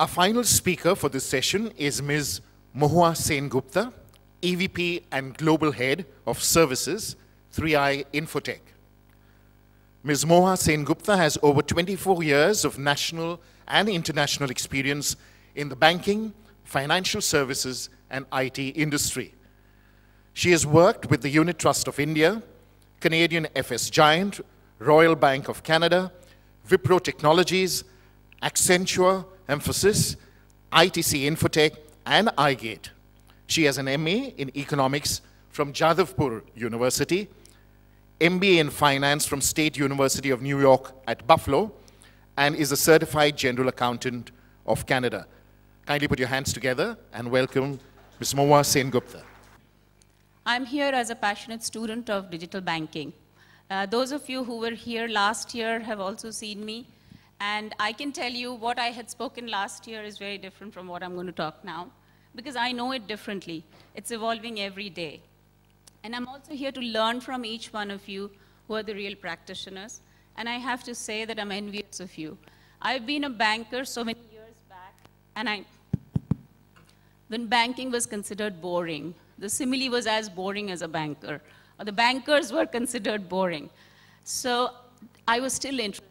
Our final speaker for this session is Ms. Mohua Sengupta, EVP and Global Head of Services, 3i Infotech. Ms. Mohua Sengupta has over 24 years of national and international experience in the banking, financial services, and IT industry. She has worked with the Unit Trust of India, Canadian FS Giant, Royal Bank of Canada, Wipro Technologies, Accenture, emphasis, ITC Infotech and iGate. She has an MA in economics from Jadavpur University, MBA in finance from State University of New York at Buffalo, and is a certified general accountant of Canada. Kindly put your hands together and welcome Ms. Moa Gupta. I'm here as a passionate student of digital banking. Uh, those of you who were here last year have also seen me and I can tell you what I had spoken last year is very different from what I'm going to talk now, because I know it differently. It's evolving every day. And I'm also here to learn from each one of you who are the real practitioners. And I have to say that I'm envious of you. I've been a banker so many years back, and I, when banking was considered boring, the simile was as boring as a banker. Or the bankers were considered boring. So I was still interested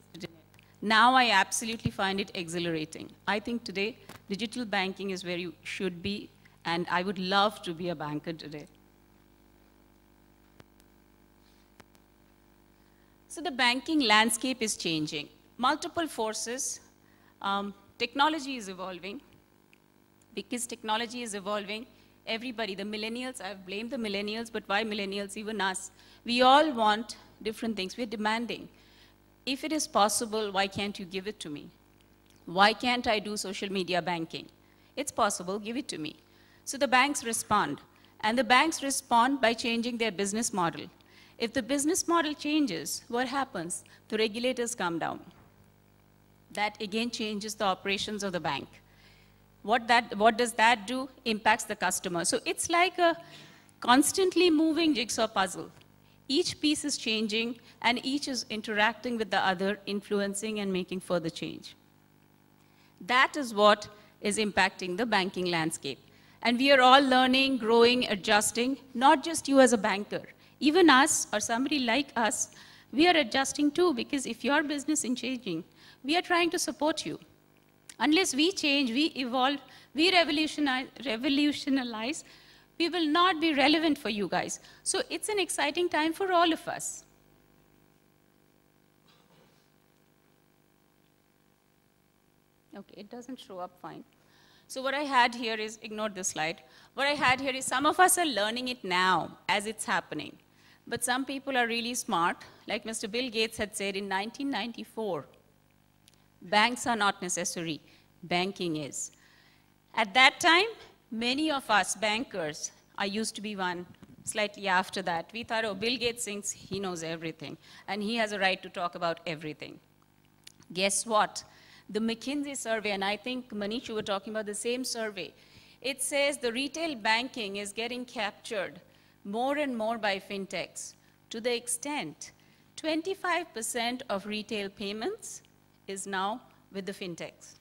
now I absolutely find it exhilarating. I think today digital banking is where you should be, and I would love to be a banker today. So the banking landscape is changing. Multiple forces. Um, technology is evolving. Because technology is evolving, everybody, the millennials, I've blamed the millennials, but why millennials, even us? We all want different things. We're demanding if it is possible, why can't you give it to me? Why can't I do social media banking? It's possible, give it to me. So the banks respond. And the banks respond by changing their business model. If the business model changes, what happens? The regulators come down. That again changes the operations of the bank. What, that, what does that do? Impacts the customer. So it's like a constantly moving jigsaw puzzle. Each piece is changing, and each is interacting with the other, influencing and making further change. That is what is impacting the banking landscape. And we are all learning, growing, adjusting, not just you as a banker. Even us or somebody like us, we are adjusting too because if your business is changing, we are trying to support you. Unless we change, we evolve, we revolutionize, revolutionize we will not be relevant for you guys. So it's an exciting time for all of us. Okay, it doesn't show up fine. So what I had here is, ignore this slide. What I had here is some of us are learning it now as it's happening. But some people are really smart. Like Mr. Bill Gates had said in 1994, banks are not necessary, banking is. At that time, Many of us bankers, I used to be one slightly after that, we thought, oh, Bill Gates thinks he knows everything, and he has a right to talk about everything. Guess what? The McKinsey survey, and I think, Manish, you were talking about the same survey, it says the retail banking is getting captured more and more by fintechs to the extent 25% of retail payments is now with the fintechs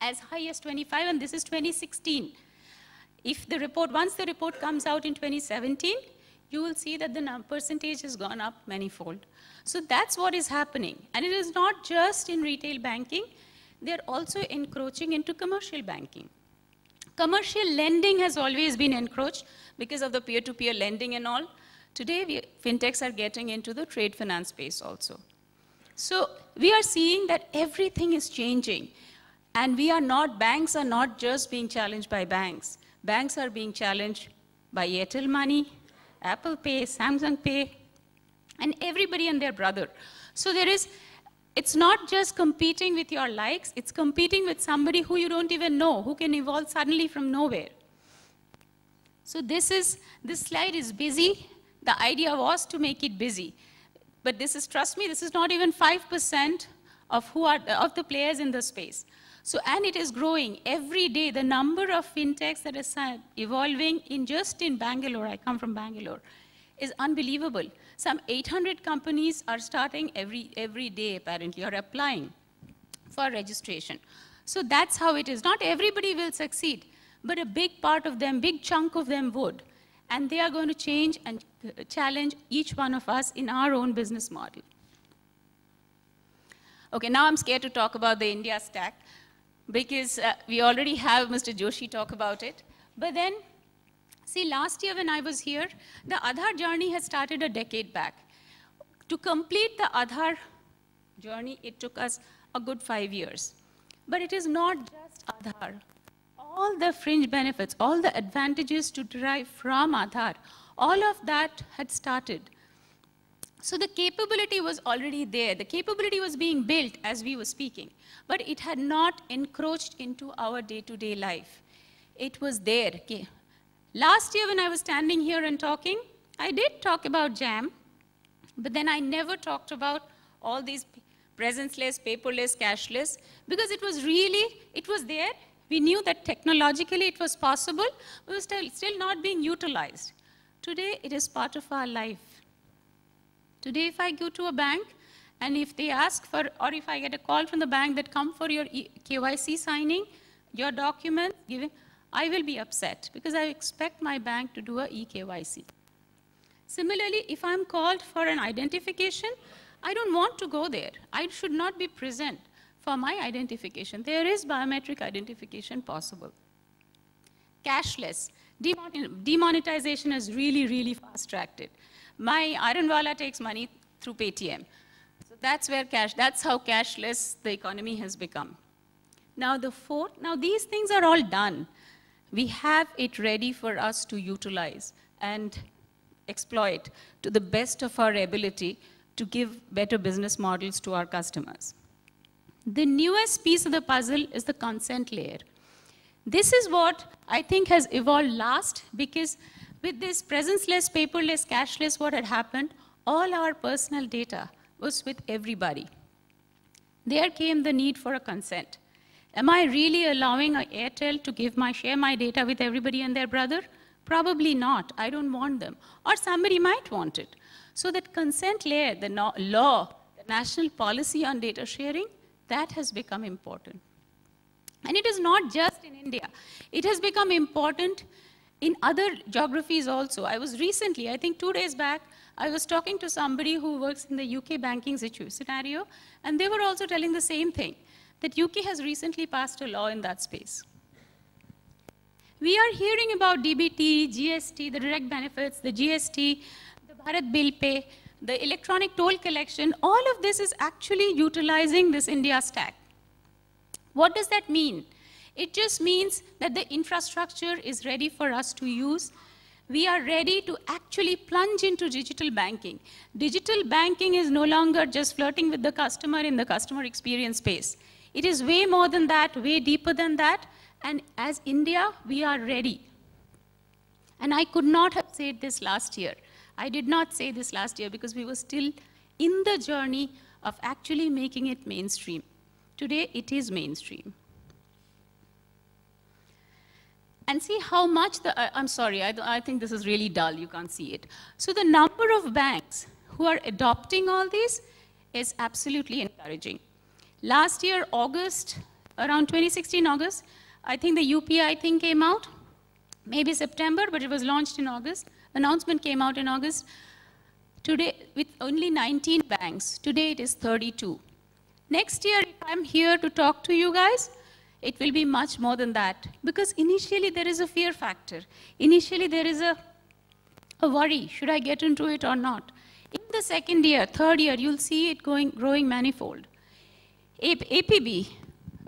as high as 25, and this is 2016. If the report, once the report comes out in 2017, you will see that the percentage has gone up manifold. So that's what is happening. And it is not just in retail banking, they're also encroaching into commercial banking. Commercial lending has always been encroached because of the peer-to-peer -peer lending and all. Today, we, fintechs are getting into the trade finance space also. So we are seeing that everything is changing. And we are not, banks are not just being challenged by banks. Banks are being challenged by Airtel Money, Apple Pay, Samsung Pay, and everybody and their brother. So there is, it's not just competing with your likes, it's competing with somebody who you don't even know, who can evolve suddenly from nowhere. So this is, this slide is busy. The idea was to make it busy. But this is, trust me, this is not even 5% of who are, of the players in the space. So, and it is growing every day. The number of fintechs that are evolving in just in Bangalore, I come from Bangalore, is unbelievable. Some 800 companies are starting every, every day apparently or applying for registration. So that's how it is. Not everybody will succeed, but a big part of them, big chunk of them would. And they are going to change and challenge each one of us in our own business model. Okay, now I'm scared to talk about the India stack because uh, we already have Mr. Joshi talk about it. But then, see, last year when I was here, the Aadhaar journey has started a decade back. To complete the Aadhaar journey, it took us a good five years. But it is not just Aadhaar. All the fringe benefits, all the advantages to derive from Aadhaar, all of that had started. So the capability was already there. The capability was being built as we were speaking, but it had not encroached into our day-to-day -day life. It was there. Okay. Last year when I was standing here and talking, I did talk about jam, but then I never talked about all these presenceless, paperless, cashless, because it was really, it was there. We knew that technologically it was possible, but it was still, still not being utilized. Today, it is part of our life. Today, if I go to a bank and if they ask for, or if I get a call from the bank that come for your KYC signing, your document I will be upset because I expect my bank to do a eKYC. Similarly, if I'm called for an identification, I don't want to go there. I should not be present for my identification. There is biometric identification possible. Cashless. Demonetization is really, really fast-tracked my Ironwala takes money through Paytm. So that's where cash, that's how cashless the economy has become. Now the fourth, now these things are all done. We have it ready for us to utilize and exploit to the best of our ability to give better business models to our customers. The newest piece of the puzzle is the consent layer. This is what I think has evolved last because with this presenceless, paperless, cashless, what had happened, all our personal data was with everybody. There came the need for a consent. Am I really allowing Airtel to give my, share my data with everybody and their brother? Probably not. I don't want them. Or somebody might want it. So that consent layer, the no law, the national policy on data sharing, that has become important. And it is not just in India. It has become important in other geographies also. I was recently, I think two days back, I was talking to somebody who works in the UK banking scenario, and they were also telling the same thing, that UK has recently passed a law in that space. We are hearing about DBT, GST, the direct benefits, the GST, the Bharat Bill Pay, the electronic toll collection, all of this is actually utilizing this India stack. What does that mean? It just means that the infrastructure is ready for us to use. We are ready to actually plunge into digital banking. Digital banking is no longer just flirting with the customer in the customer experience space. It is way more than that, way deeper than that. And as India, we are ready. And I could not have said this last year. I did not say this last year because we were still in the journey of actually making it mainstream. Today, it is mainstream and see how much the, uh, I'm sorry, I, I think this is really dull, you can't see it. So the number of banks who are adopting all these is absolutely encouraging. Last year, August, around 2016 August, I think the UPI thing came out, maybe September, but it was launched in August. Announcement came out in August. Today, with only 19 banks, today it is 32. Next year, if I'm here to talk to you guys, it will be much more than that. Because initially there is a fear factor. Initially there is a, a worry, should I get into it or not? In the second year, third year, you'll see it going, growing manifold. A APB,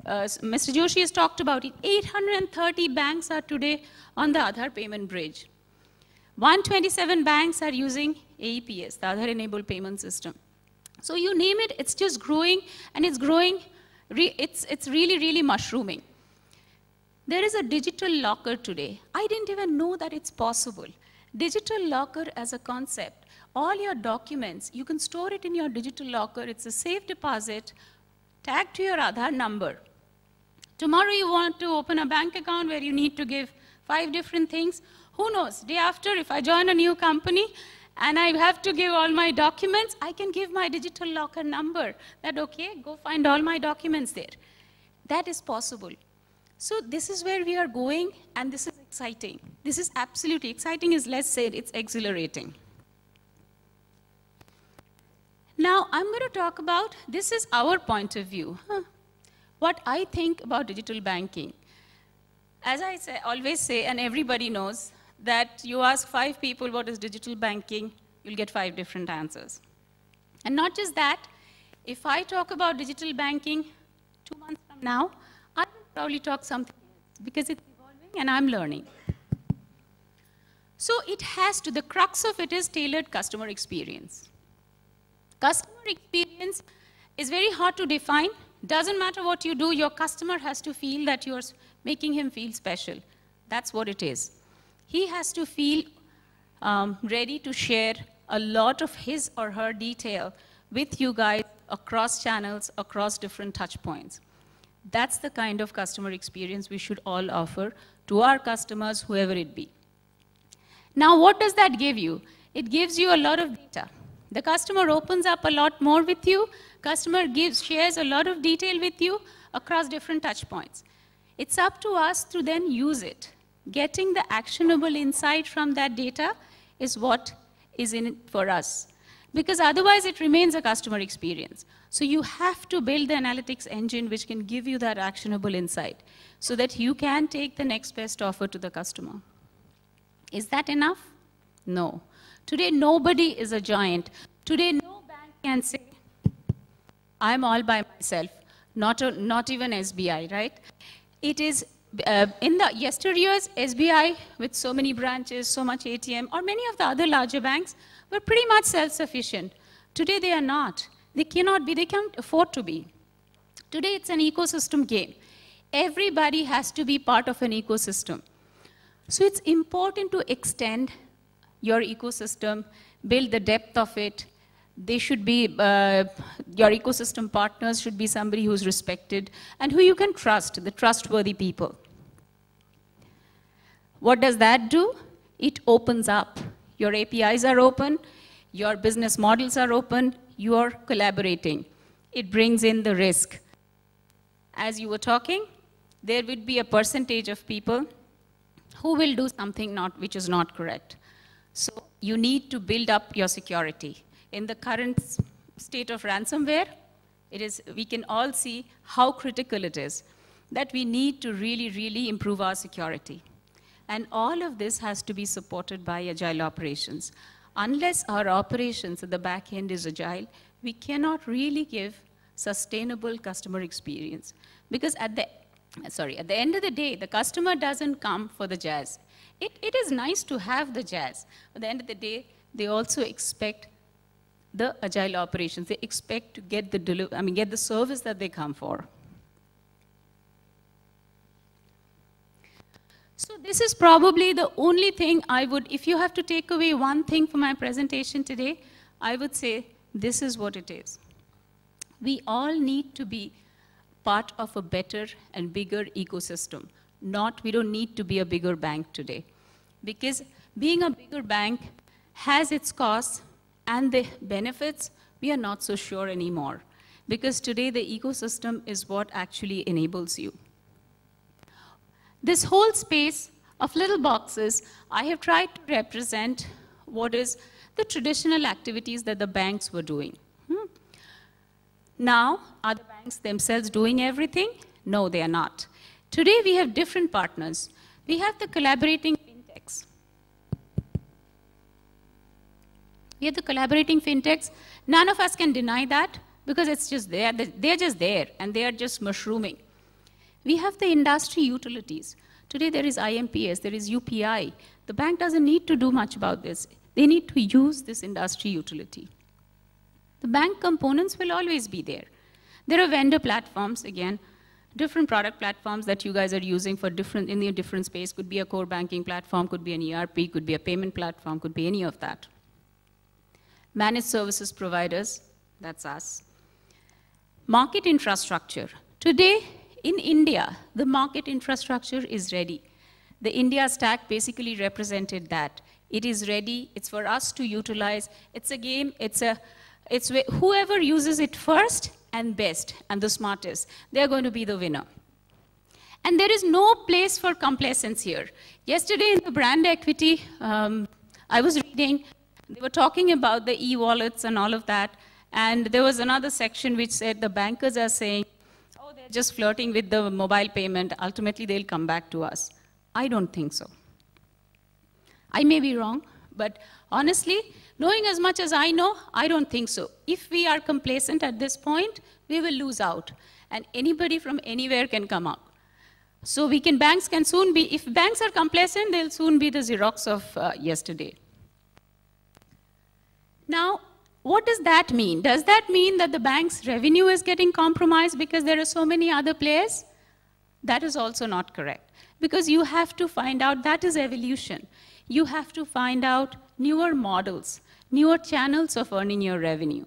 uh, Mr. Joshi has talked about it, 830 banks are today on the Aadhaar payment bridge. 127 banks are using A P S, the Aadhaar enabled payment system. So you name it, it's just growing and it's growing Re it's, it's really, really mushrooming. There is a digital locker today. I didn't even know that it's possible. Digital locker as a concept, all your documents, you can store it in your digital locker. It's a safe deposit, tagged to your Aadhaar number. Tomorrow you want to open a bank account where you need to give five different things. Who knows, day after, if I join a new company, and I have to give all my documents, I can give my digital locker number that, okay, go find all my documents there. That is possible. So this is where we are going, and this is exciting. This is absolutely exciting is let's say it's exhilarating. Now, I'm going to talk about, this is our point of view, huh? what I think about digital banking. As I say, always say, and everybody knows, that you ask five people what is digital banking, you'll get five different answers. And not just that, if I talk about digital banking two months from now, I will probably talk something else because it's evolving and I'm learning. So it has to, the crux of it is tailored customer experience. Customer experience is very hard to define. Doesn't matter what you do, your customer has to feel that you're making him feel special. That's what it is he has to feel um, ready to share a lot of his or her detail with you guys across channels, across different touch points. That's the kind of customer experience we should all offer to our customers, whoever it be. Now, what does that give you? It gives you a lot of data. The customer opens up a lot more with you. Customer gives, shares a lot of detail with you across different touch points. It's up to us to then use it. Getting the actionable insight from that data is what is in it for us. Because otherwise it remains a customer experience. So you have to build the analytics engine which can give you that actionable insight so that you can take the next best offer to the customer. Is that enough? No. Today nobody is a giant. Today no bank can say, I'm all by myself, not, a, not even SBI, right? It is uh, in the yesteryears, SBI, with so many branches, so much ATM, or many of the other larger banks, were pretty much self-sufficient. Today they are not. They cannot be, they can't afford to be. Today it's an ecosystem game. Everybody has to be part of an ecosystem. So it's important to extend your ecosystem, build the depth of it. They should be, uh, your ecosystem partners should be somebody who's respected and who you can trust, the trustworthy people. What does that do? It opens up. Your APIs are open, your business models are open, you are collaborating. It brings in the risk. As you were talking, there would be a percentage of people who will do something not, which is not correct. So you need to build up your security. In the current state of ransomware, it is, we can all see how critical it is that we need to really, really improve our security. And all of this has to be supported by agile operations. Unless our operations at the back end is agile, we cannot really give sustainable customer experience. Because at the, sorry, at the end of the day, the customer doesn't come for the jazz. It, it is nice to have the jazz. At the end of the day, they also expect the agile operations. They expect to get the, I mean, get the service that they come for. So this is probably the only thing I would, if you have to take away one thing from my presentation today, I would say this is what it is. We all need to be part of a better and bigger ecosystem. Not, we don't need to be a bigger bank today. Because being a bigger bank has its costs and the benefits, we are not so sure anymore. Because today the ecosystem is what actually enables you. This whole space of little boxes, I have tried to represent what is the traditional activities that the banks were doing. Hmm? Now, are the banks themselves doing everything? No, they are not. Today, we have different partners. We have the collaborating fintechs. We have the collaborating fintechs. None of us can deny that because it's just there. They're just there, and they are just mushrooming. We have the industry utilities. Today there is IMPS, there is UPI. The bank doesn't need to do much about this. They need to use this industry utility. The bank components will always be there. There are vendor platforms, again, different product platforms that you guys are using for different, in the different space, could be a core banking platform, could be an ERP, could be a payment platform, could be any of that. Managed services providers, that's us. Market infrastructure. Today, in India, the market infrastructure is ready. The India stack basically represented that. It is ready, it's for us to utilize. It's a game, it's a, it's whoever uses it first and best and the smartest, they're going to be the winner. And there is no place for complacence here. Yesterday in the brand equity, um, I was reading, they were talking about the e-wallets and all of that. And there was another section which said the bankers are saying they're just flirting with the mobile payment, ultimately they'll come back to us. I don't think so. I may be wrong, but honestly, knowing as much as I know, I don't think so. If we are complacent at this point, we will lose out. And anybody from anywhere can come up. So we can, banks can soon be, if banks are complacent, they'll soon be the Xerox of uh, yesterday. Now, what does that mean? Does that mean that the bank's revenue is getting compromised because there are so many other players? That is also not correct. Because you have to find out, that is evolution. You have to find out newer models, newer channels of earning your revenue.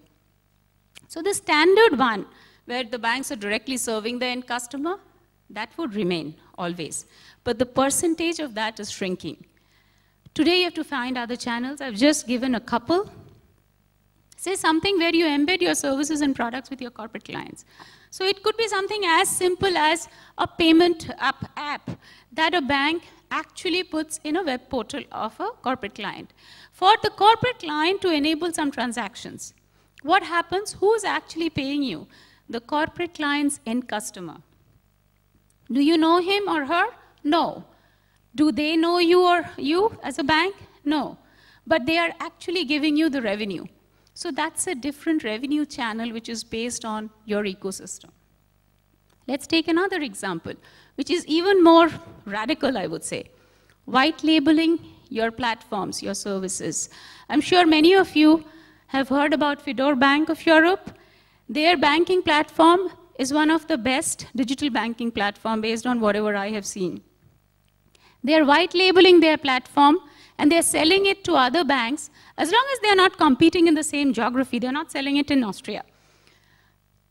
So the standard one, where the banks are directly serving the end customer, that would remain always. But the percentage of that is shrinking. Today you have to find other channels. I've just given a couple Say something where you embed your services and products with your corporate clients. So it could be something as simple as a payment app, app that a bank actually puts in a web portal of a corporate client. For the corporate client to enable some transactions, what happens? Who is actually paying you? The corporate client's end customer. Do you know him or her? No. Do they know you or you as a bank? No. But they are actually giving you the revenue. So that's a different revenue channel which is based on your ecosystem. Let's take another example, which is even more radical, I would say. White labeling your platforms, your services. I'm sure many of you have heard about Fedor Bank of Europe. Their banking platform is one of the best digital banking platform based on whatever I have seen. They are white labeling their platform and they're selling it to other banks, as long as they're not competing in the same geography, they're not selling it in Austria.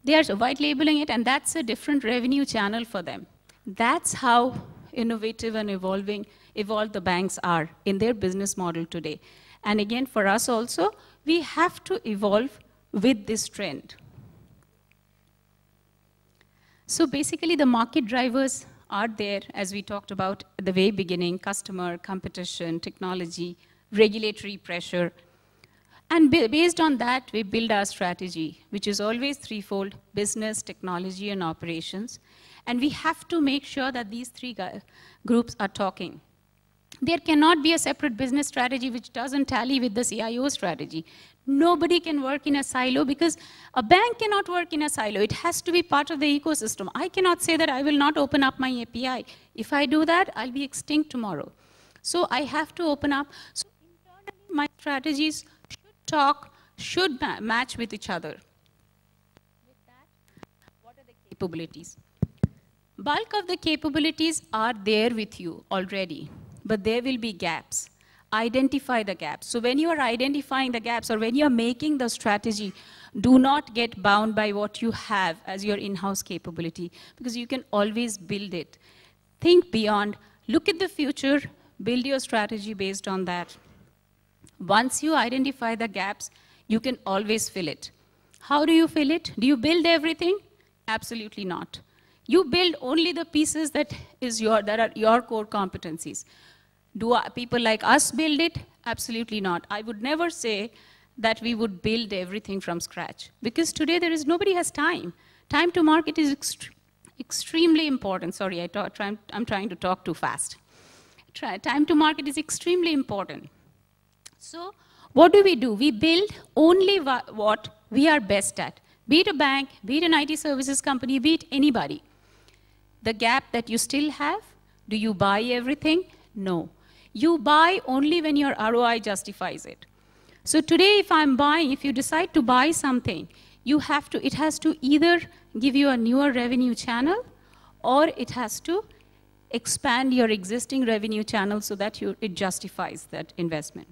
They are white labeling it, and that's a different revenue channel for them. That's how innovative and evolving, evolved the banks are in their business model today. And again, for us also, we have to evolve with this trend. So basically, the market drivers are there, as we talked about at the very beginning, customer, competition, technology, regulatory pressure. And based on that, we build our strategy, which is always threefold, business, technology, and operations. And we have to make sure that these three groups are talking. There cannot be a separate business strategy which doesn't tally with the CIO strategy. Nobody can work in a silo because a bank cannot work in a silo. It has to be part of the ecosystem. I cannot say that I will not open up my API. If I do that, I'll be extinct tomorrow. So I have to open up. So internally, my strategies should talk, should ma match with each other. With that, what are the capabilities? Bulk of the capabilities are there with you already but there will be gaps. Identify the gaps. So when you are identifying the gaps or when you are making the strategy, do not get bound by what you have as your in-house capability because you can always build it. Think beyond, look at the future, build your strategy based on that. Once you identify the gaps, you can always fill it. How do you fill it? Do you build everything? Absolutely not. You build only the pieces that is your that are your core competencies. Do people like us build it? Absolutely not. I would never say that we would build everything from scratch because today there is nobody has time. Time to market is ext extremely important. Sorry, I talk, try, I'm trying to talk too fast. Try, time to market is extremely important. So what do we do? We build only what we are best at, be it a bank, be it an IT services company, be it anybody. The gap that you still have, do you buy everything? No. You buy only when your ROI justifies it. So today, if I'm buying, if you decide to buy something, you have to, it has to either give you a newer revenue channel or it has to expand your existing revenue channel so that you, it justifies that investment.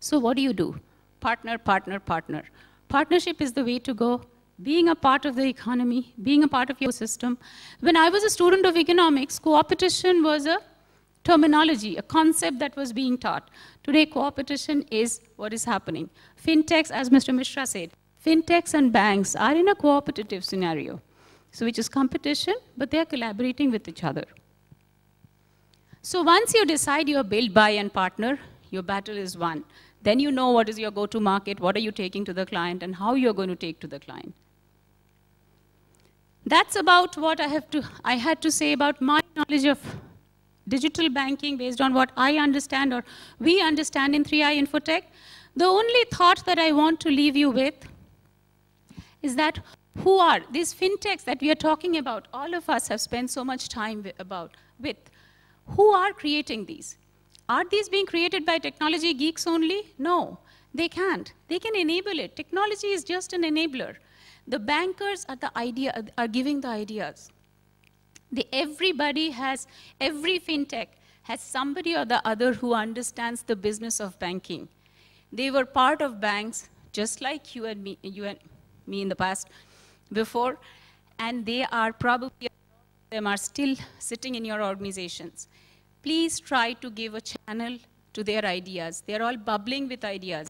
So what do you do? Partner, partner, partner. Partnership is the way to go. Being a part of the economy, being a part of your system. When I was a student of economics, cooperation was a terminology, a concept that was being taught. Today, cooperation is what is happening. Fintechs, as Mr. Mishra said, fintechs and banks are in a cooperative scenario, so which is competition, but they are collaborating with each other. So once you decide you are build, buy, and partner, your battle is won. Then you know what is your go-to market, what are you taking to the client, and how you're going to take to the client. That's about what I, have to, I had to say about my knowledge of digital banking based on what I understand or we understand in 3i Infotech, the only thought that I want to leave you with is that who are these fintechs that we are talking about, all of us have spent so much time about, with, who are creating these? Are these being created by technology geeks only? No, they can't. They can enable it. Technology is just an enabler. The bankers are, the idea, are giving the ideas. The, everybody has, every fintech has somebody or the other who understands the business of banking. They were part of banks, just like you and me, you and me in the past, before, and they are probably, them are still sitting in your organizations. Please try to give a channel to their ideas. They're all bubbling with ideas.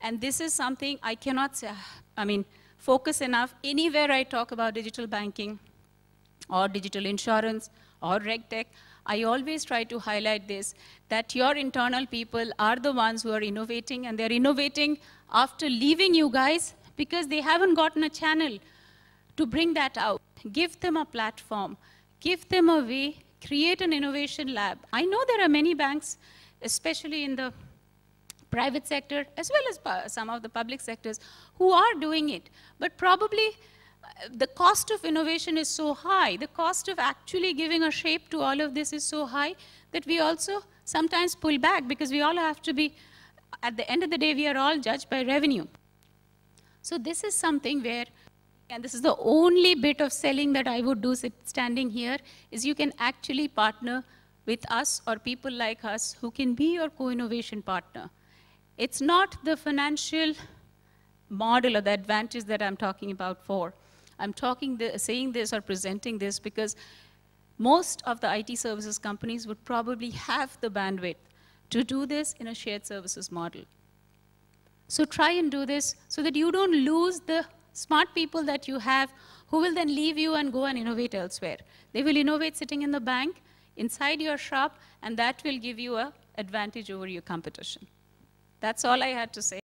And this is something I cannot, say. I mean, focus enough. Anywhere I talk about digital banking, or digital insurance or RegTech, I always try to highlight this, that your internal people are the ones who are innovating and they're innovating after leaving you guys because they haven't gotten a channel to bring that out. Give them a platform, give them a way, create an innovation lab. I know there are many banks, especially in the private sector, as well as some of the public sectors, who are doing it. But probably the cost of innovation is so high, the cost of actually giving a shape to all of this is so high that we also sometimes pull back because we all have to be, at the end of the day, we are all judged by revenue. So this is something where, and this is the only bit of selling that I would do standing here, is you can actually partner with us or people like us who can be your co-innovation partner. It's not the financial model or the advantage that I'm talking about for. I'm talking saying this or presenting this because most of the IT services companies would probably have the bandwidth to do this in a shared services model. So try and do this so that you don't lose the smart people that you have who will then leave you and go and innovate elsewhere. They will innovate sitting in the bank, inside your shop, and that will give you an advantage over your competition. That's all I had to say.